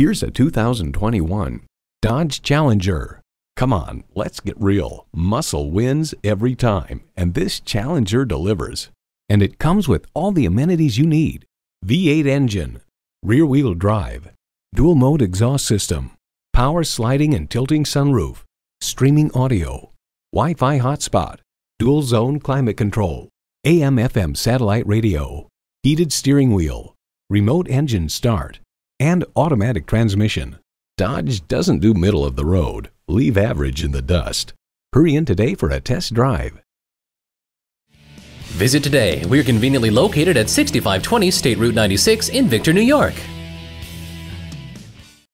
Here's a 2021 Dodge Challenger. Come on, let's get real. Muscle wins every time, and this Challenger delivers. And it comes with all the amenities you need. V8 engine, rear-wheel drive, dual-mode exhaust system, power sliding and tilting sunroof, streaming audio, Wi-Fi hotspot, dual-zone climate control, AM-FM satellite radio, heated steering wheel, remote engine start, and automatic transmission. Dodge doesn't do middle of the road, leave average in the dust. Hurry in today for a test drive. Visit today. We're conveniently located at 6520 State Route 96 in Victor, New York.